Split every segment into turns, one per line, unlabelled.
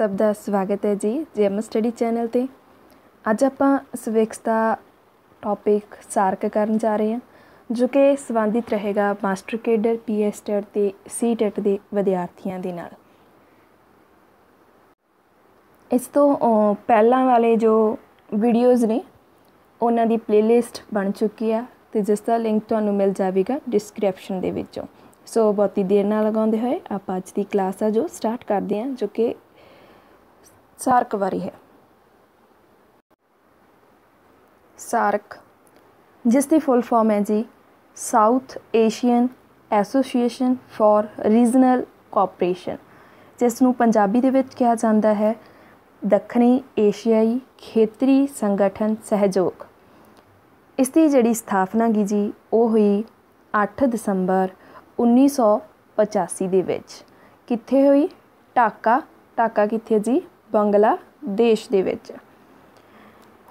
ਸਭ ਦਾ ਸਵਾਗਤ ਹੈ ਜੀ ਜੀਐਮ ਸਟੱਡੀ ਚੈਨਲ ਤੇ ਅੱਜ ਆਪਾਂ ਸਵਿਕਸ ਦਾ ਟੌਪਿਕ ਸਾਰਕ ਕਰਨ ਜਾ ਰਹੇ ਹਾਂ ਜੋ ਕਿ ਸੰਬੰਧਿਤ ਰਹੇਗਾ ਮਾਸਟਰ ਕੇਡਰ ਪੀਐਸ ਟੈਟ ਤੇ ਸੀ ਟੈਟ ਦੇ ਵਿਦਿਆਰਥੀਆਂ ਦੇ ਨਾਲ ਇਸ ਤੋਂ ਪਹਿਲਾਂ ਵਾਲੇ ਜੋ ਵੀਡੀਓਜ਼ ਨੇ ਉਹਨਾਂ ਦੀ ਪਲੇਲਿਸਟ ਬਣ ਚੁੱਕੀ ਆ ਤੇ ਜਿਸ ਦਾ ਲਿੰਕ ਤੁਹਾਨੂੰ ਮਿਲ ਜਾਵੇਗਾ ਡਿਸਕ੍ਰਿਪਸ਼ਨ ਦੇ ਵਿੱਚੋਂ ਸੋ ਬਹੁਤੀ ਦੇਰ ਨਾ ਲਗਾਉਂਦੇ ਹੋਏ ਆਪਾਂ ਅੱਜ ਦੀ ਕਲਾਸ ਆ ਜੋ ਸਟਾਰਟ ਕਰਦੇ ਹਾਂ ਜੋ ਕਿ ਸਾਰਕ ਵਾਰੀ ਹੈ ਸਾਰਕ ਜਿਸ ਦੀ ਫੁੱਲ ਫਾਰਮ ਹੈ ਜੀ South Asian Association for Regional Cooperation ਜਿਸ ਨੂੰ ਪੰਜਾਬੀ ਦੇ ਵਿੱਚ ਕਿਹਾ ਜਾਂਦਾ ਹੈ ਦੱਖਣੀ ਏਸ਼ੀਆਈ ਖੇਤਰੀ ਸੰਗਠਨ ਸਹਿਯੋਗ ਇਸ ਦੀ ਜਿਹੜੀ ਸਥਾਪਨਾ ਕੀ ਜੀ ਉਹ ਹੋਈ 8 ਦਸੰਬਰ 1985 ਦੇ ਵਿੱਚ ਕਿੱਥੇ ਹੋਈ ਢਾਕਾ ਢਾਕਾ ਕਿੱਥੇ ਜੀ ਬੰਗਲਾਦੇਸ਼ ਦੇ ਵਿੱਚ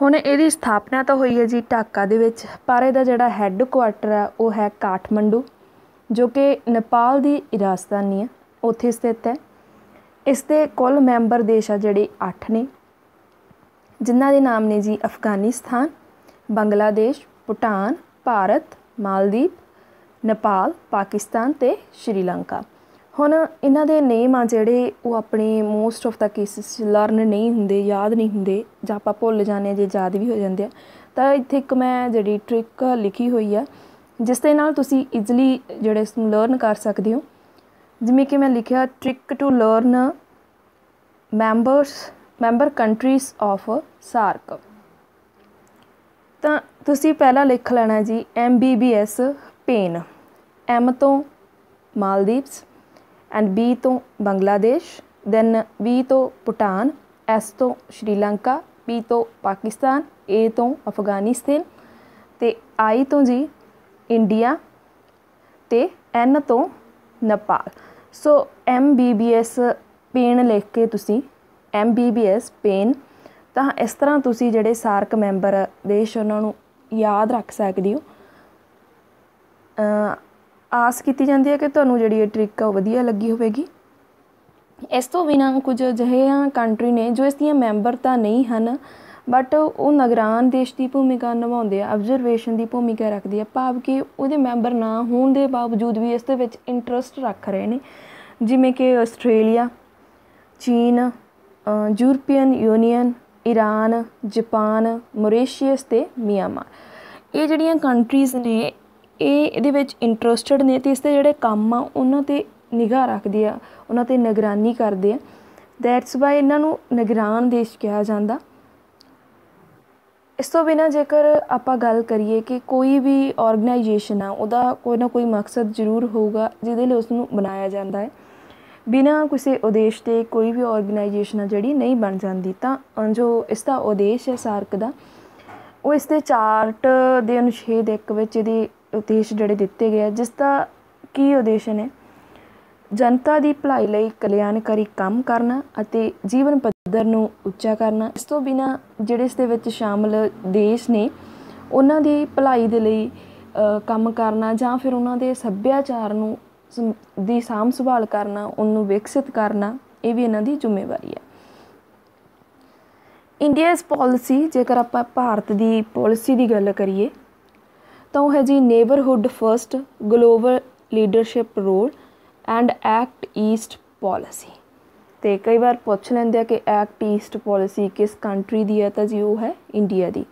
ਹੁਣ ਇਹਦੀ ਸਥਾਪਨਾ ਤਾਂ ਹੋਈ ਹੈ ਜੀ ਢਾਕਾ ਦੇ ਵਿੱਚ ਪਰ ਇਹਦਾ ਜਿਹੜਾ ਹੈੱਡ ਕੁਆਟਰ ਹੈ ਉਹ ਹੈ ਕਾਠਮੰਡੂ ਜੋ ਕਿ ਨੇਪਾਲ ਦੀ ਰਾਜਧਾਨੀ ਹੈ ਉੱਥੇ ਸਥਿਤ ਹੈ ਇਸ ਦੇ ਕੁੱਲ ਮੈਂਬਰ ਦੇਸ਼ ਆ ਜਿਹੜੇ 8 ਨੇ ਜਿਨ੍ਹਾਂ ਦੇ ਨਾਮ ਨੇ ਜੀ ਅਫਗਾਨਿਸਤਾਨ ਬੰਗਲਾਦੇਸ਼ ਭੂਟਾਨ ਭਾਰਤ ਮਾਲਦੀਪ ਨੇਪਾਲ ਪਾਕਿਸਤਾਨ ਤੇ ਸ਼੍ਰੀਲੰਕਾ ਹੁਣ ਇਹਨਾਂ ਦੇ ਨੇਮ ਆ ਜਿਹੜੇ ਉਹ ਆਪਣੇ most of the cases learn ਨਹੀਂ ਹੁੰਦੇ ਯਾਦ ਨਹੀਂ ਹੁੰਦੇ ਜਾਂ ਆਪਾਂ ਭੁੱਲ ਜਾਂਦੇ ਆ ਜੇ ਯਾਦ ਵੀ ਹੋ ਜਾਂਦੇ ਆ ਤਾਂ ਇੱਥੇ ਇੱਕ ਮੈਂ ਜਿਹੜੀ ਟ੍ਰਿਕ ਲਿਖੀ ਹੋਈ ਆ ਜਿਸ ਦੇ ਨਾਲ ਤੁਸੀਂ ਈਜ਼ੀਲੀ ਜਿਹੜੇ ਇਸ ਨੂੰ ਲਰਨ ਕਰ ਸਕਦੇ ਹੋ ਜਿਵੇਂ ਕਿ ਮੈਂ ਲਿਖਿਆ trick to learn members member countries of SAARC ਤਾਂ ਤੁਸੀਂ ਪਹਿਲਾਂ ਲਿਖ ਲੈਣਾ ਜੀ ਐਸ ਪੇਨ ਐਮ ਤੋਂ ਮਾਲਦੀਵਸ ਐਂਡ ਬੀ ਤੋਂ ਬੰਗਲਾਦੇਸ਼ ਦੈਨ ਬੀ ਤੋਂ ਪੁਟਾਨ ਐਸ ਤੋਂ ਸ਼੍ਰੀਲੰਕਾ ਬੀ ਤੋਂ ਪਾਕਿਸਤਾਨ ਏ ਤੋਂ ਅਫਗਾਨਿਸਤਾਨ ਤੇ ਆਈ ਤੋਂ ਜੀ ਇੰਡੀਆ ਤੇ ਐਨ ਤੋਂ Nepal so M S pen ਲਿਖ ਕੇ ਤੁਸੀਂ ਐਮ ਐਸ ਪੇਨ ਤਾਂ ਇਸ ਤਰ੍ਹਾਂ ਤੁਸੀਂ ਜਿਹੜੇ ਸਾਰਕ ਮੈਂਬਰ ਦੇਸ਼ ਉਹਨਾਂ ਨੂੰ ਯਾਦ ਰੱਖ ਸਕਦੇ ਹੋ ਆਸ ਕੀਤੀ ਜਾਂਦੀ ਹੈ ਕਿ ਤੁਹਾਨੂੰ ਜਿਹੜੀ ਇਹ ਟ੍ਰਿਕ ਆ ਵਧੀਆ ਲੱਗੀ ਹੋਵੇਗੀ ਇਸ ਤੋਂ ਬਿਨਾਂ ਕੁਝ ਅਜਿਹੀਆਂ ਕੰਟਰੀ ਨੇ ਜੋ ਇਸ ਦੀਆਂ ਮੈਂਬਰ ਤਾਂ ਨਹੀਂ ਹਨ ਬਟ ਉਹ ਨਗਰਾਨ ਦੇਸ਼ ਦੀ ਭੂਮਿਕਾ ਨਿਭਾਉਂਦੇ ਆ ਆਬਜ਼ਰਵੇਸ਼ਨ ਦੀ ਭੂਮਿਕਾ ਰੱਖਦੇ ਆ ਭਾਵ ਕਿ ਉਹਦੇ ਮੈਂਬਰ ਨਾ ਹੋਣ ਦੇ ਬਾਵਜੂਦ ਵੀ ਇਸ ਦੇ ਵਿੱਚ ਇੰਟਰਸਟ ਰੱਖ ਰਹੇ ਨੇ ਜਿਵੇਂ ਕਿ ਆਸਟ੍ਰੇਲੀਆ ਚੀਨ European Union Iran Japan Mauritius ਤੇ ਮਿਆਂਮਾਰ ਇਹ ਜਿਹੜੀਆਂ ਕੰਟਰੀਜ਼ ਨੇ ਇਹ ਇਹਦੇ ਵਿੱਚ ਇੰਟਰਸਟਿਡ ਨੇ ਤੇ ਇਸ ਦੇ ਜਿਹੜੇ ਕੰਮ ਆ ਉਹਨਾਂ ਤੇ ਨਿਗਾਹ ਰੱਖਦੀ ਆ ਉਹਨਾਂ ਤੇ ਨਿਗਰਾਨੀ ਕਰਦੇ ਆ ਦੈਟਸ ਵਾਈ ਇਹਨਾਂ ਨੂੰ ਨਿਗਰਾਨ ਦੇਸ਼ ਕਿਹਾ ਜਾਂਦਾ ਇਸ ਤੋਂ ਬਿਨਾ ਜੇਕਰ ਆਪਾਂ ਗੱਲ ਕਰੀਏ ਕਿ ਕੋਈ ਵੀ ਆਰਗੇਨਾਈਜੇਸ਼ਨ ਆ ਉਹਦਾ ਕੋਈ ਨਾ ਕੋਈ ਮਕਸਦ ਜ਼ਰੂਰ ਹੋਊਗਾ ਜਿਹਦੇ ਲਈ ਉਸ ਨੂੰ ਬਣਾਇਆ ਜਾਂਦਾ ਹੈ ਬਿਨਾ ਕਿਸੇ ਉਦੇਸ਼ ਤੇ ਕੋਈ ਵੀ ਆਰਗੇਨਾਈਜੇਸ਼ਨ ਆ ਜਿਹੜੀ ਨਹੀਂ ਬਣ ਜਾਂਦੀ ਤਾਂ ਜੋ ਇਸ ਦਾ ਉਦੇਸ਼ ਹੈ ਸਾਰਕ ਦਾ ਉਹ ਇਸ ਦੇ ਚਾਰਟ ਦੇ ਅਨੁਛੇਦ 1 ਵਿੱਚ ਇਹਦੀ ਉਦੇਸ਼ ਜਿਹੜੇ ਦਿੱਤੇ ਗਏ ਆ ਜਿਸ ਦਾ ਕੀ ਉਦੇਸ਼ ਨੇ ਜਨਤਾ ਦੀ ਭਲਾਈ ਲਈ ਕਲਿਆਣਕਾਰੀ ਕੰਮ ਕਰਨਾ ਅਤੇ ਜੀਵਨ ਪੱਧਰ ਨੂੰ ਉੱਚਾ ਕਰਨਾ ਇਸ ਤੋਂ ਬਿਨਾ ਜਿਹੜੇ ਇਸ ਦੇ ਵਿੱਚ ਸ਼ਾਮਲ ਦੇਸ਼ ਨੇ ਉਹਨਾਂ ਦੀ ਭਲਾਈ ਦੇ ਲਈ ਕੰਮ ਕਰਨਾ ਜਾਂ ਫਿਰ ਉਹਨਾਂ ਦੇ ਸੱਭਿਆਚਾਰ ਨੂੰ ਦੀ ਸਾਂਭ ਸੰਭਾਲ ਕਰਨਾ ਉਹਨੂੰ ਵਿਕਸਿਤ ਕਰਨਾ ਇਹ ਵੀ ਇਹਨਾਂ ਦੀ ਜ਼ਿੰਮੇਵਾਰੀ ਹੈ ਇੰਡੀਆਜ਼ ਪਾਲਿਸੀ ਜੇਕਰ ਆਪਾਂ ਭਾਰਤ ਦੀ ਪਾਲਿਸੀ ਦੀ ਗੱਲ ਕਰੀਏ ਤਾਂ ਉਹ ਹੈ ਜੀ neighbourhood first global leadership role and act east policy ਤੇ ਕਈ ਵਾਰ ਪੁੱਛ ਲੈਂਦੇ ਆ ਕਿ ਐਕਟ ਈਸਟ ਪਾਲਿਸੀ ਕਿਸ ਕੰਟਰੀ ਦੀ ਹੈ ਤਾਂ ਜੀ ਉਹ ਹੈ ਇੰਡੀਆ ਦੀ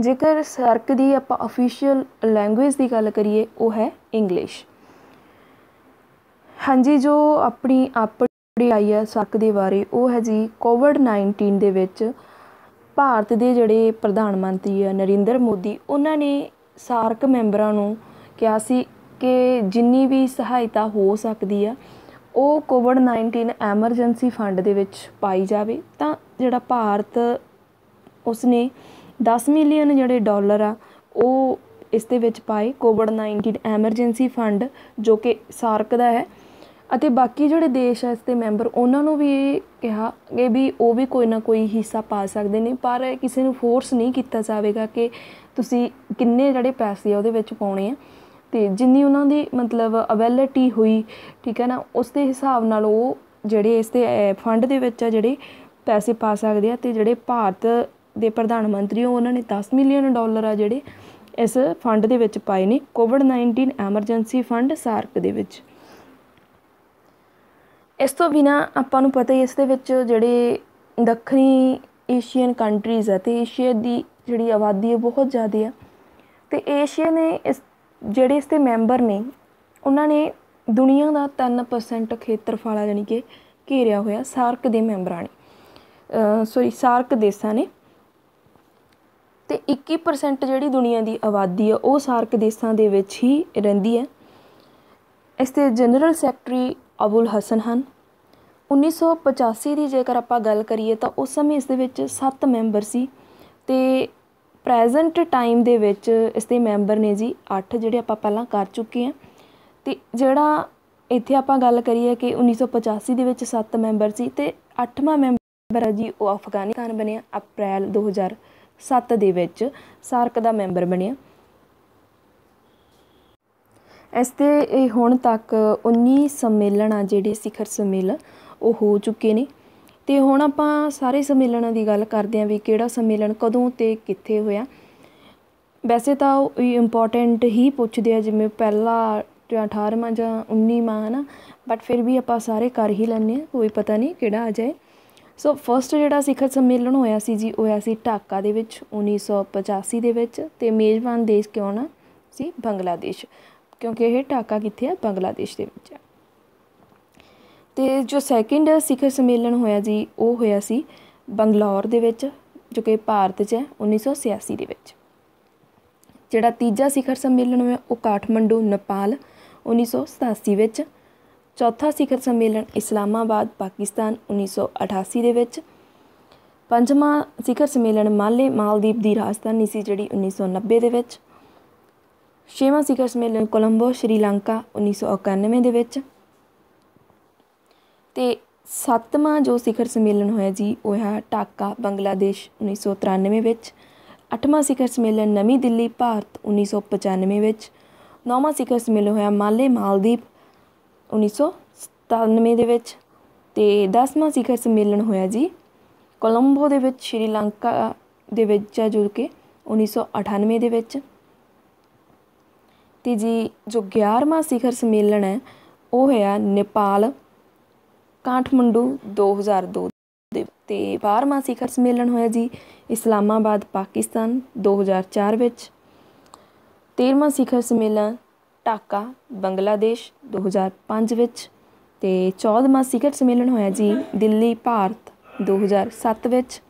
ਜੇਕਰ ਸਰਕ ਦੀ ਆਪਾਂ ਅਫੀਸ਼ੀਅਲ ਲੈਂਗੁਏਜ ਦੀ ਗੱਲ ਕਰੀਏ ਉਹ ਹੈ ਇੰਗਲਿਸ਼ ਹਾਂਜੀ ਜੋ ਆਪਣੀ ਆਪੜੀ ਆਈ ਹੈ ਸਰਕ ਦੇ ਬਾਰੇ ਉਹ ਹੈ ਜੀ ਕੋਵਿਡ-19 ਦੇ ਵਿੱਚ ਭਾਰਤ ਦੇ ਜਿਹੜੇ ਪ੍ਰਧਾਨ ਮੰਤਰੀ ਆ ਨਰਿੰਦਰ ਮੋਦੀ ਉਹਨਾਂ ਨੇ ਸਾਰਕ ਮੈਂਬਰਾਂ ਨੂੰ ਕਿਹਾ ਸੀ ਕਿ ਜਿੰਨੀ ਵੀ ਸਹਾਇਤਾ ਹੋ ਸਕਦੀ ਆ ਉਹ ਕੋਵਿਡ-19 ਐਮਰਜੈਂਸੀ ਫੰਡ ਦੇ ਵਿੱਚ ਪਾਈ ਜਾਵੇ ਤਾਂ ਜਿਹੜਾ ਭਾਰਤ ਉਸਨੇ 10 ਮਿਲੀਅਨ ਜਿਹੜੇ ਡਾਲਰ ਆ ਉਹ ਇਸ ਦੇ ਵਿੱਚ ਪਾਏ ਕੋਵਿਡ-19 ਐਮਰਜੈਂਸੀ ਫੰਡ ਜੋ ਕਿ ਸਾਰਕ ਦਾ ਹੈ ਅਤੇ ਬਾਕੀ ਜਿਹੜੇ ਦੇਸ਼ ਇਸ ਦੇ ਮੈਂਬਰ ਉਹਨਾਂ ਨੂੰ ਵੀ ਕਿਹਾ ਕਿ ਵੀ ਉਹ ਵੀ ਕੋਈ ਨਾ ਕੋਈ ਹਿੱਸਾ ਪਾ ਸਕਦੇ ਨੇ ਪਰ ਕਿਸੇ ਨੂੰ ਫੋਰਸ ਨਹੀਂ ਕੀਤਾ ਜਾਵੇਗਾ ਕਿ ਤੁਸੀਂ ਕਿੰਨੇ ਜਿਹੜੇ ਪੈਸੇ ਆ ਉਹਦੇ ਵਿੱਚ ਪਾਉਣੇ ਆ ਤੇ ਜਿੰਨੀ ਉਹਨਾਂ ਦੀ ਮਤਲਬ ਅਵੇਲੇਬਿਲਟੀ ਹੋਈ ਠੀਕ ਹੈ ਨਾ ਉਸ ਦੇ ਹਿਸਾਬ ਨਾਲ ਉਹ ਜਿਹੜੇ ਇਸ ਦੇ ਫੰਡ ਦੇ ਵਿੱਚ ਆ ਜਿਹੜੇ ਪੈਸੇ ਪਾ ਸਕਦੇ ਆ ਤੇ ਜਿਹੜੇ ਭਾਰਤ ਦੇ ਪ੍ਰਧਾਨ ਮੰਤਰੀ ਉਹਨਾਂ ਨੇ 10 ਮਿਲੀਅਨ ਡਾਲਰ ਆ ਜਿਹੜੇ ਇਸ ਫੰਡ ਦੇ ਵਿੱਚ ਪਾਏ ਨੇ ਕੋਵਿਡ-19 ਐਮਰਜੈਂਸੀ ਫੰਡ ਸਾਰਕ ਦੇ ਵਿੱਚ ਇਸ ਤੋਂ ਬਿਨਾ ਆਪਾਂ ਨੂੰ ਪਤਾ ਹੀ ਇਸ ਦੇ ਵਿੱਚ ਜਿਹੜੇ ਦੱਖਣੀ ਏਸ਼ੀਅਨ ਕੰਟਰੀਜ਼ ਹੈ ਤੇ ਏਸ਼ੀਆ ਦੀ ਜਿਹੜੀ ਆਬਾਦੀ ਹੈ ਬਹੁਤ ਜ਼ਿਆਦਾ ਹੈ ਤੇ ਏਸ਼ੀਆ ਨੇ ਇਸ ਜਿਹੜੇ ਇਸ ਦੇ ਮੈਂਬਰ ਨੇ ਉਹਨਾਂ ਨੇ ਦੁਨੀਆ ਦਾ 3% ਖੇਤਰਫਲ ਆ ਯਾਨੀ ਕਿ ਘੇਰਿਆ ਹੋਇਆ ਸਾਰਕ ਦੇ ਮੈਂਬਰਾਂ ਨੇ ਸੋਰੀ ਸਾਰਕ ਦੇਸ਼ਾਂ ਨੇ ਤੇ 21% ਜਿਹੜੀ ਦੁਨੀਆ ਦੀ ਆਬਾਦੀ ਆ ਉਹ ਸਾਰਕ ਦੇਸ਼ਾਂ ਦੇ ਵਿੱਚ ਹੀ ਰਹਿੰਦੀ ਹੈ ਇਸ ਤੇ ਜਨਰਲ ਸੈਕਟਰੀ ਅਬੁਲ ਹਸਨ ਹਨ 1985 ਦੀ ਜੇਕਰ ਆਪਾਂ ਗੱਲ ਕਰੀਏ ਤਾਂ ਉਸ ਸਮੇਂ ਇਸ ਦੇ ਵਿੱਚ 7 ਮੈਂਬਰ ਸੀ ਤੇ ਪ੍ਰੈਜ਼ੈਂਟ ਟਾਈਮ ਦੇ ਵਿੱਚ ਇਸ ਦੇ ਮੈਂਬਰ ਨੇ ਜੀ 8 ਜਿਹੜੇ ਆਪਾਂ ਪਹਿਲਾਂ ਕਰ ਚੁੱਕੇ ਹਾਂ ਤੇ ਜਿਹੜਾ ਇੱਥੇ ਆਪਾਂ ਗੱਲ ਕਰੀਏ ਕਿ 1985 ਦੇ ਵਿੱਚ 7 ਮੈਂਬਰ ਸੀ ਤੇ 8ਵਾਂ ਮੈਂਬਰ ਹੈ ਜੀ ਉਹ ਅਫਗਾਨਿਸਤਾਨ ਬਣਿਆ ਅਪ੍ਰੈਲ 2007 ਦੇ ਵਿੱਚ ਸਾਰਕ ਦਾ ਮੈਂਬਰ ਬਣਿਆ ਇਸ ਦੇ ਹੁਣ ਤੱਕ 19 ਸੰਮੇਲਨ ਆ ਜਿਹੜੇ ਸਿਖਰ ਸੰਮੇਲਨ ਉਹ ਹੋ ਚੁੱਕੇ ਨੇ ਤੇ ਹੁਣ ਆਪਾਂ ਸਾਰੇ ਸੰਮੇਲਨਾਂ ਦੀ ਗੱਲ ਕਰਦੇ ਆਂ ਵੀ ਕਿਹੜਾ ਸੰਮੇਲਨ ਕਦੋਂ ਤੇ ਕਿੱਥੇ ਹੋਇਆ ਵੈਸੇ ਤਾਂ ਉਹ ਇੰਪੋਰਟੈਂਟ ਹੀ ਪੁੱਛਦੇ ਆ ਜਿਵੇਂ ਪਹਿਲਾ 18ਵਾਂ ਜਾਂ 19ਵਾਂ ਹਨਾ ਬਟ ਫਿਰ ਵੀ ਆਪਾਂ ਸਾਰੇ ਕਰ ਹੀ ਲੈਣੇ ਆ ਕੋਈ ਪਤਾ ਨਹੀਂ ਕਿਹੜਾ ਆ ਜਾਏ ਸੋ ਫਰਸਟ ਜਿਹੜਾ ਸਿਖਰ ਸੰਮੇਲਨ ਹੋਇਆ ਸੀ ਜੀ ਹੋਇਆ ਸੀ ਢਾਕਾ ਦੇ ਵਿੱਚ 1985 ਦੇ ਵਿੱਚ ਤੇ ਮੇਜ਼ਬਾਨ ਦੇਸ਼ ਕਿਉਂ ਨਾ ਸੀ ਬੰਗਲਾਦੇਸ਼ ਕਿਉਂਕਿ ਇਹ ਟਾਕਾ ਕਿੱਥੇ ਹੈ ਬੰਗਲਾਦੇਸ਼ ਦੇ ਵਿੱਚ ਹੈ ਤੇ ਜੋ ਸੈਕਿੰਡ ਸਿਖਰ ਸੰਮੇਲਨ ਹੋਇਆ ਜੀ ਉਹ ਹੋਇਆ ਸੀ ਬੰਗਲੌਰ ਦੇ ਵਿੱਚ ਜੋ ਕਿ ਭਾਰਤ 'ਚ ਹੈ 1986 ਦੇ ਵਿੱਚ ਜਿਹੜਾ ਤੀਜਾ ਸਿਖਰ ਸੰਮੇਲਨ ਹੋਇਆ ਉਹ ਕਾਠਮੰਡੂ ਨੇਪਾਲ 1987 ਵਿੱਚ ਚੌਥਾ ਸਿਖਰ ਸੰਮੇਲਨ ਇਸਲਾਮਾਬਾਦ ਪਾਕਿਸਤਾਨ 1988 ਦੇ ਵਿੱਚ ਪੰਜਵਾਂ ਸਿਖਰ ਸੰਮੇਲਨ ਮਾਲੇ ਮਾਲਦੀਪ ਦੀ ਰਾਜਧਾਨੀ ਸੀ ਜਿਹੜੀ 1990 ਦੇ ਵਿੱਚ ਛੇਵਾਂ ਸਿਖਰ ਸੰਮੇਲਨ ਕੋਲੰਬੋ ਸ਼੍ਰੀਲੰਕਾ 1991 ਦੇ ਵਿੱਚ ਤੇ ਸੱਤਵਾਂ ਜੋ ਸਿਖਰ ਸੰਮੇਲਨ ਹੋਇਆ ਜੀ ਉਹ ਹੈ ਢਾਕਾ ਬੰਗਲਾਦੇਸ਼ 1993 ਵਿੱਚ ਅੱਠਵਾਂ ਸਿਖਰ ਸੰਮੇਲਨ ਨਵੀਂ ਦਿੱਲੀ ਭਾਰਤ 1995 ਵਿੱਚ ਨੌਵਾਂ ਸਿਖਰ ਸੰਮੇਲਨ ਹੋਇਆ ਮਾਲੇ ਮਾਲਦੀਪ 1997 ਦੇ ਵਿੱਚ ਤੇ 10ਵਾਂ ਸਿਖਰ ਸੰਮੇਲਨ ਹੋਇਆ ਜੀ ਕੋਲੰਬੋ ਦੇ ਵਿੱਚ ਸ਼੍ਰੀਲੰਕਾ ਦੇ ਵਿੱਚ ਜੁੜ ਕੇ 1998 ਦੇ ਵਿੱਚ ਤੇ ਜੀ ਜੋ 11ਵਾਂ ਸਿਖਰ ਸੰਮੇਲਨ ਹੈ ਉਹ ਹੋਇਆ ਨੇਪਾਲ ਕਾਠਮੰਡੂ 2002 ਦੇ ਤੇ 12ਵਾਂ ਸਿਖਰ ਸੰਮੇਲਨ ਹੋਇਆ ਜੀ ਇਸਲਾਮਾਬਾਦ ਪਾਕਿਸਤਾਨ 2004 ਵਿੱਚ 13ਵਾਂ ਸਿਖਰ ਸੰਮੇਲਨ ਢਾਕਾ ਬੰਗਲਾਦੇਸ਼ 2005 ਵਿੱਚ ਤੇ 14ਵਾਂ ਸਿਖਰ ਸੰਮੇਲਨ ਹੋਇਆ ਜੀ ਦਿੱਲੀ ਭਾਰਤ 2007 ਵਿੱਚ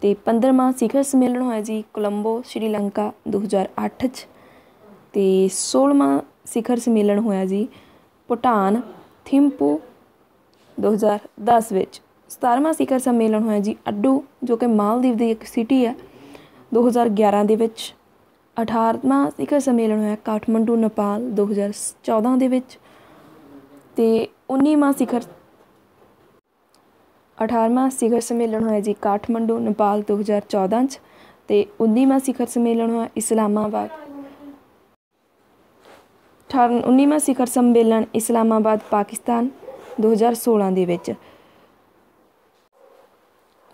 ਤੇ 15ਵਾਂ ਸਿਖਰ ਸੰਮੇਲਨ ਹੋਇਆ ਜੀ ਕੋਲੰਬੋ ਸ਼੍ਰੀਲੰਕਾ 2008 ਚ ਤੇ 16ਵਾਂ ਸਿਖਰ ਸੰਮੇਲਨ ਹੋਇਆ ਜੀ ਭੂਟਾਨ ਥਿੰਪੂ 2010 ਵਿੱਚ 17ਵਾਂ ਸਿਖਰ ਸੰਮੇਲਨ ਹੋਇਆ ਜੀ ਅੱਡੂ ਜੋ ਕਿ ਮਾਲਦੀਵ ਦੀ ਇੱਕ ਸਿਟੀ ਹੈ 2011 ਦੇ ਵਿੱਚ 18ਵਾਂ ਸਿਖਰ ਸੰਮੇਲਨ ਹੋਇਆ ਕਾਠਮੰਡੂ ਨੇਪਾਲ 2014 ਦੇ ਵਿੱਚ ਤੇ 19ਵਾਂ ਸਿਖਰ 18ਵਾਂ ਸਿਖਰ ਸੰਮੇਲਨ ਹੋਇਆ ਜੀ ਕਾਠਮੰਡੂ ਨੇਪਾਲ 2014 'ਚ ਤੇ 19ਵਾਂ ਸਿਖਰ ਸੰਮੇਲਨ ਹੋਇਆ ਇਸਲਾਮਾਬਾਦ 18 19ਵਾਂ ਸਿਖਰ ਸੰਮੇਲਨ ਇਸਲਾਮਾਬਾਦ ਪਾਕਿਸਤਾਨ 2016 ਦੇ ਵਿੱਚ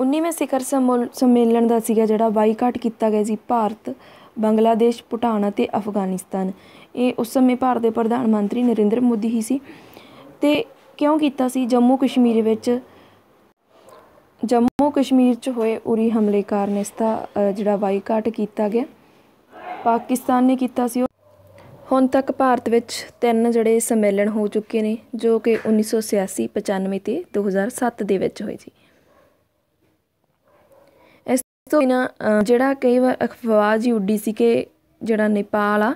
19ਵੇਂ ਸਿਖਰ ਸੰਮੇਲਨ ਦਾ ਸੀਗਾ ਜਿਹੜਾ ਬਾਈਕਾਟ ਕੀਤਾ ਗਿਆ ਸੀ ਭਾਰਤ ਬੰਗਲਾਦੇਸ਼ ਭੂਟਾਨ ਅਤੇ ਅਫਗਾਨਿਸਤਾਨ ਇਹ ਉਸ ਸਮੇਂ ਭਾਰਤ ਦੇ ਪ੍ਰਧਾਨ ਮੰਤਰੀ ਨਰਿੰਦਰ ਮੋਦੀ ਹੀ ਸੀ ਤੇ ਕਿਉਂ ਕੀਤਾ ਸੀ ਜੰਮੂ ਕਸ਼ਮੀਰ ਵਿੱਚ ਜੰਮੂ ਕਸ਼ਮੀਰ 'ਚ ਹੋਏ ਉਰੀ ਹਮਲੇ ਕਾਰਨ ਇਸ ਦਾ ਜਿਹੜਾ ਬਾਈਕਾਟ ਕੀਤਾ ਗਿਆ ਪਾਕਿਸਤਾਨ ਨੇ ਕੀਤਾ ਸੀ ਹੁਣ ਤੱਕ ਭਾਰਤ ਵਿੱਚ ਤਿੰਨ ਜਿਹੜੇ ਸੰਮੇਲਨ ਹੋ ਚੁੱਕੇ ਨੇ ਜੋ ਕਿ 1986 95 ਤੇ 2007 ਦੇ ਵਿੱਚ ਹੋਏ ਜੀ ਇਸ ਤੋਂ ਬਿਨਾ ਜਿਹੜਾ ਕਈ ਵਾਰ ਅਖਵਾਜ ਹੀ ਉੱਡੀ ਸੀ ਕਿ ਜਿਹੜਾ ਨੇਪਾਲ ਆ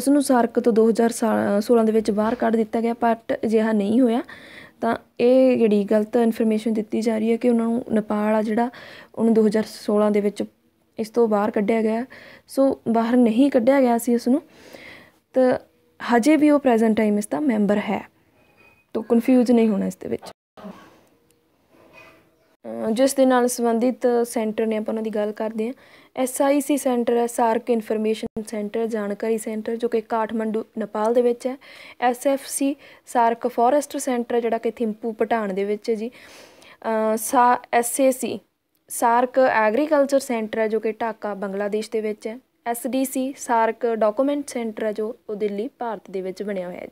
ਉਸ ਨੂੰ ਸਰਕ ਤੋਂ 2016 ਦੇ ਵਿੱਚ ਬਾਹਰ ਕੱਢ ਦਿੱਤਾ ਗਿਆ ਬਟ ਅਜਿਹਾ ਨਹੀਂ ਹੋਇਆ ਤਾਂ ਇਹ ਜਿਹੜੀ ਗਲਤ ਇਨਫੋਰਮੇਸ਼ਨ ਦਿੱਤੀ ਜਾ ਰਹੀ ਹੈ ਕਿ ਉਹਨਾਂ ਨੂੰ ਨੇਪਾਲ ਆ ਜਿਹੜਾ ਉਹਨੂੰ 2016 ਦੇ ਵਿੱਚ ਇਸ ਤੋਂ ਬਾਹਰ ਕੱਢਿਆ ਗਿਆ ਸੋ ਬਾਹਰ ਨਹੀਂ ਕੱਢਿਆ ਗਿਆ ਸੀ ਉਸ ਨੂੰ ਤਾਂ ਹਜੇ ਵੀ ਉਹ ਪ੍ਰੈਜ਼ੈਂਟ ਟਾਈਮ ਇਸ ਦਾ ਮੈਂਬਰ ਹੈ ਤੋ ਕਨਫਿਊਜ਼ ਨਹੀਂ ਹੋਣਾ ਇਸ ਦੇ ਵਿੱਚ ਜਿਸ ਦੇ ਨਾਲ ਸੰਬੰਧਿਤ ਸੈਂਟਰ ਨੇ ਆਪਾਂ ਉਹਨਾਂ ਦੀ ਗੱਲ ਕਰਦੇ ਹਾਂ ਐਸਆਈਸੀ ਸੈਂਟਰ ਹੈ ਸਾਰਕ ਇਨਫੋਰਮੇਸ਼ਨ ਸੈਂਟਰ ਜਾਣਕਾਰੀ ਸੈਂਟਰ ਜੋ ਕਿ ਕਾਠਮੰਡੂ ਨੇਪਾਲ ਦੇ ਵਿੱਚ ਹੈ ਐਸਐਫਸੀ ਸਾਰਕ ਫੋਰੈਸਟ ਸੈਂਟਰ ਜਿਹੜਾ ਕਿ ਥਿੰਪੂ ਪਟਾਣ ਦੇ ਵਿੱਚ ਹੈ ਜੀ ਸਾ ਐਸਏਸੀ ਸਾਰਕ ਐਗਰੀਕਲਚਰ ਸੈਂਟਰ ਹੈ ਜੋ ਕਿ ਢਾਕਾ ਬੰਗਲਾਦੇਸ਼ ਦੇ ਵਿੱਚ ਹੈ ਐਸਡੀਸੀ ਸਾਰਕ ਡਾਕੂਮੈਂਟ ਸੈਂਟਰ ਹੈ ਜੋ ਉਹ ਦਿੱਲੀ ਭਾਰਤ ਦੇ ਵਿੱਚ ਬਣਿਆ ਹੋਇਆ ਹੈ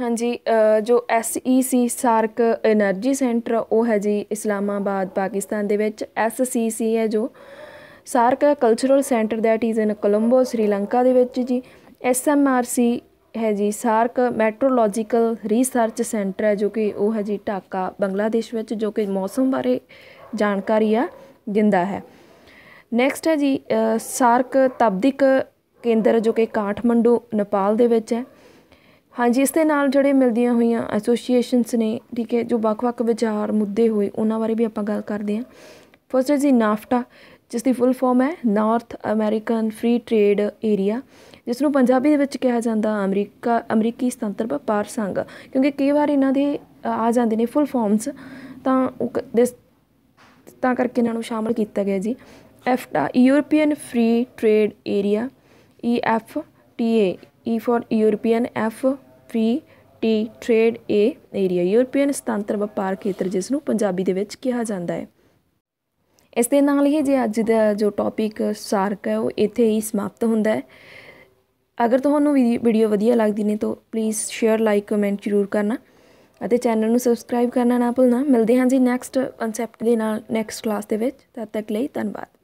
ਹਾਂਜੀ ਜੋ ਐਸਈਸੀ ਸਾਰਕ એનર્ਜੀ ਸੈਂਟਰ ਉਹ ਹੈ ਜੀ ਇਸਲਾਮਾਬਾਦ ਪਾਕਿਸਤਾਨ ਦੇ ਵਿੱਚ ਐਸਸੀਸੀ ਹੈ ਜੋ SAARC cultural centre that is in Colombo Sri Lanka ਦੇ ਵਿੱਚ ਜੀ ਐਸਐਮਆਰਸੀ ਹੈ ਜੀ ਸਾਰਕ ਮੈਟਰੋਲੋਜੀਕਲ ਰਿਸਰਚ ਸੈਂਟਰ ਹੈ ਜੋ ਕਿ ਉਹ ਹੈ ਜੀ ਢਾਕਾ ਬੰਗਲਾਦੇਸ਼ ਵਿੱਚ ਜੋ ਕਿ ਮੌਸਮ ਬਾਰੇ ਜਾਣਕਾਰੀ ਆ ਦਿੰਦਾ ਹੈ ਨੈਕਸਟ ਹੈ ਜੀ ਸਾਰਕ ਤਪਦਿਕ ਕੇਂਦਰ ਜੋ ਕਿ ਕਾਠਮੰਡੂ ਨੇਪਾਲ ਦੇ ਵਿੱਚ ਹੈ ਹਾਂਜੀ ਇਸ ਦੇ ਨਾਲ ਜਿਹੜੇ ਮਿਲਦੀਆਂ ਹੋਈਆਂ ਐਸੋਸੀਏਸ਼ਨਸ ਨੇ ਠੀਕ ਹੈ ਜੋ ਵੱਖ-ਵੱਖ ਵਿਚਾਰ ਮੁੱਦੇ ਹੋਏ ਉਹਨਾਂ ਬਾਰੇ ਵੀ ਆਪਾਂ ਗੱਲ ਕਰਦੇ ਹਾਂ ਫਸਟ ਹੈ ਜੀ ਨਾਫਟਾ ਜਿਸ ਦੀ ਫੁੱਲ ਫਾਰਮ ਹੈ North American free trade area ਜਿਸ ਨੂੰ ਪੰਜਾਬੀ ਦੇ ਵਿੱਚ ਕਿਹਾ ਜਾਂਦਾ ਅਮਰੀਕਾ ਅਮਰੀਕੀ ਸੁਤੰਤਰ ਵਪਾਰ ਸੰਘ ਕਿਉਂਕਿ ਕਈ ਵਾਰ ਇਹਨਾਂ ਦੇ ਆ ਜਾਂਦੇ ਨੇ ਫੁੱਲ ਫਾਰਮਸ ਤਾਂ ਤਾਂ ਕਰਕੇ ਇਹਨਾਂ ਨੂੰ ਸ਼ਾਮਲ ਕੀਤਾ ਗਿਆ ਜੀ EFTA European free trade area E F T A E for European F free T trade A area ਯੂਰੋਪੀਅਨ ਸੁਤੰਤਰ ਵਪਾਰ ਖੇਤਰ ਜਿਸ ਨੂੰ ਪੰਜਾਬੀ ਦੇ ਵਿੱਚ ਕਿਹਾ ਜਾਂਦਾ ਹੈ ਇਸ ਦੇ ਨਾਲ ਹੀ ਜੇ ਅੱਜ ਦਾ ਜੋ ਟੌਪਿਕ ਸਾਰਕ ਹੈ ਉਹ ਇੱਥੇ ਹੀ ਸਮਾਪਤ ਹੁੰਦਾ ਹੈ ਅਗਰ ਤੁਹਾਨੂੰ ਵੀਡੀਓ ਵਧੀਆ ਲੱਗਦੀ ਨੇ ਤਾਂ ਪਲੀਜ਼ ਸ਼ੇਅਰ ਲਾਈਕ ਕਮੈਂਟ ਜ਼ਰੂਰ ਕਰਨਾ ਅਤੇ ਚੈਨਲ ਨੂੰ ਸਬਸਕ੍ਰਾਈਬ ਕਰਨਾ ਨਾ ਭੁੱਲਣਾ ਮਿਲਦੇ ਹਾਂ ਜੀ ਨੈਕਸਟ ਕਨਸੈਪਟ ਦੇ ਨਾਲ ਨੈਕਸਟ ਕਲਾਸ ਦੇ ਵਿੱਚ ਤਦ ਤੱਕ ਲਈ ਧੰਨਵਾਦ